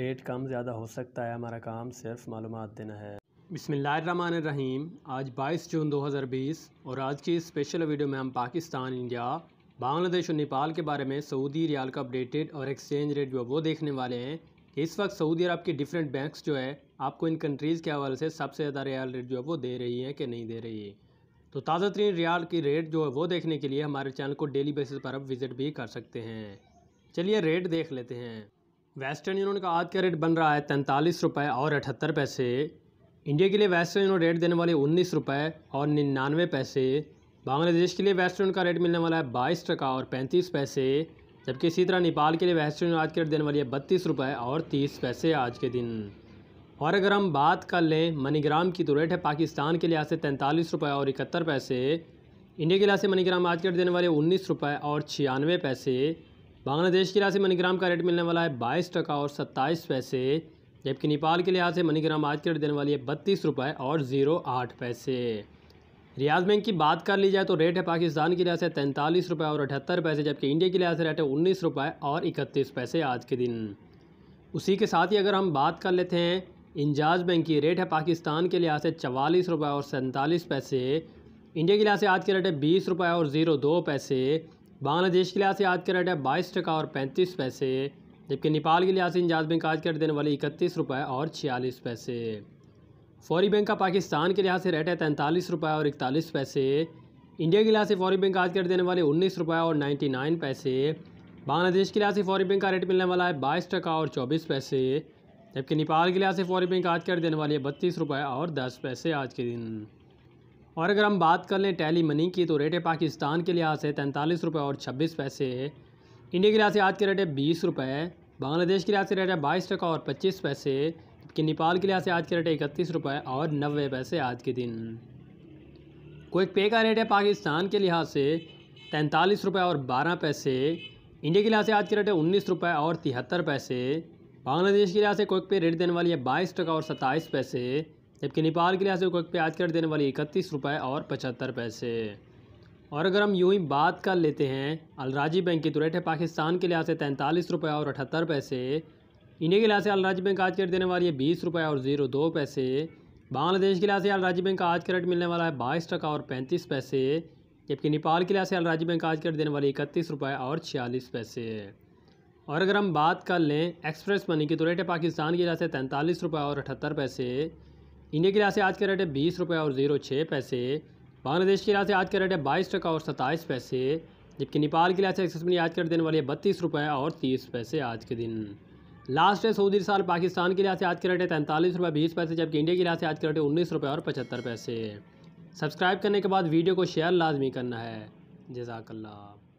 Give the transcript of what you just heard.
rate कम ज़्यादा हो सकता है हमारा काम सिर्फ मालूम देना है रहीम आज 22 जून 2020 और आज की स्पेशल वीडियो में हम पाकिस्तान इंडिया बांग्लादेश और नेपाल के बारे में सऊदी रियाल का अपडेटेड और एक्सचेंज रेट जो वो देखने वाले हैं कि इस वक्त सऊदी अरब के डिफरेंट बैंक्स जो है आपको इन कंट्रीज़ के हवाले से सबसे ज़्यादा रियाल रेट जो है वो दे रही है कि नहीं दे रही है तो ताज़ा तरीन रियाल की रेट जो है वो देखने के लिए हमारे चैनल को डेली बेसिस पर आप विज़िट भी कर सकते हैं चलिए रेट देख लेते हैं वेस्टर्न यूनियन का आज का रेट बन रहा है तैंतालीस रुपये और अठहत्तर पैसे इंडिया के लिए वेस्टर्न यूनियन रेट देने वाले उन्नीस रुपये और निन्यानवे पैसे बांग्लादेश के लिए वेस्टर्न का रेट मिलने वाला है बाईस टका और पैंतीस पैसे जबकि इसी तरह नेपाल के लिए वेस्टर्न आज का रेट देने वाली है बत्तीस रुपये और तीस पैसे आज के दिन और अगर हम बात कर लें मनीग्राम की तो रेट है पाकिस्तान के लिहाज से तैंतालीस रुपये और इकहत्तर पैसे इंडिया के लिहाज से मनीग्राम आज के रेट देने वाले उन्नीस रुपये और छियानवे पैसे बांग्लादेश के लिहाज से मनीग्राम का रेट मिलने वाला है बाईस टका और सत्ताईस पैसे जबकि नेपाल के लिहाज से मनीग्राम आज के रेट देने वाली है बत्तीस रुपये और ज़ीरो आठ पैसे रियाज बैंक की बात कर ली जाए तो रेट है पाकिस्तान के लिहाज से तैंतालीस रुपये और अठहत्तर पैसे जबकि इंडिया के लिहाज से रेट है उन्नीस रुपये और इकतीस पैसे आज के दिन उसी के साथ ही अगर हम बात कर लेते हैं इंजाज बैंक की रेट है पाकिस्तान के लिहाज से चवालीस रुपये और सैंतालीस पैसे इंडिया के लिहाज से आज के रेट है बीस रुपये और ज़ीरो दो पैसे बांग्लादेश के लिहाज से आज का रेट है बाईस टका और पैंतीस पैसे जबकि नेपाल के लिहाज से इंजाज बैंक आज का रेट देने वाले इकतीस रुपये और छियालीस पैसे फौरी बैंक का पाकिस्तान के लिहाज से रेट है तैंतालीस रुपये और इकतालीस पैसे इंडिया के लिहाज से फौरी बैंक आज का रेट देने वाले उन्नीस रुपये और नाइन्टी नाइन पैसे बांग्लादेश के लिहाज से फौरी बैंक का रेट मिलने वाला है बाईस टका और चौबीस पैसे जबकि नेपाल के लिहाज से फौरी बैंक आज का रेट देने वाली है बत्तीस रुपये और दस पैसे आज के दिन और अगर हम बात कर लें टैली मनी की तो रेट है पाकिस्तान के लिहाज से तैंतालीस रुपये और छब्बीस पैसे इंडिया के लिहाज से आज के रेट है बीस रुपये बांग्लादेश के लिहाज से रेट है बाईस टका और पच्चीस पैसे जबकि नेपाल के लिहाज से आज के रेट है इकतीस रुपये और नब्बे पैसे आज के दिन क्विक पे का रेट है पाकिस्तान के लिहाज से तैंतालीस रुपये और बारह पैसे इंडिया के लिहाज से आज के रेट है उन्नीस रुपये और तिहत्तर पैसे बांग्लादेश के लिहाज से क्विक पे रेट देने वाली है बाईस टका और सत्ताईस पैसे जबकि नेपाल के लिहाज से आज प्याज रेट देने वाली इकतीस रुपये और पचहत्तर पैसे और अगर हम यूं ही बात कर लेते हैं अलराजी बैंक की तो रेट है पाकिस्तान के लिहाज से तैंतालीस रुपये और अठहत्तर पैसे इंडिया के लिहाज से अलराजी बैंक आज कर देने वाली है बीस रुपये और ज़ीरो दो पैसे बांग्लादेश के लिहाज से अलराजी बैंक का आज का रेट मिलने वाला है बाईस टका और पैंतीस पैसे जबकि नेपाल के लिहाज से अलराजी बैंक आज कर देने वाली इकतीस रुपये और छियालीस पैसे और अगर हम बात कर लें एक्सप्रेस मनी की तो रेट है पाकिस्तान के लिहाज से तैंतालीस रुपये और अठहत्तर पैसे इंडिया की से आज का रेट है बीस रुपये और ज़ीरो छः पैसे बांग्लादेश की से आज का रेट है बाईस टका और सत्ताईस पैसे जबकि नेपाल की से एक्सेस मनी आज का रेट देने वाली है बत्तीस रुपये और तीस पैसे आज के दिन लास्ट है सऊदी साल पाकिस्तान की से आज के रेट है तैंतालीस रुपये बीस पैसे जबकि इंडिया की से आज के रेट है उन्नीस रुपये और पचहत्तर पैसे सब्सक्राइब करने के बाद वीडियो को शेयर लाजमी करना है जजाकल्ला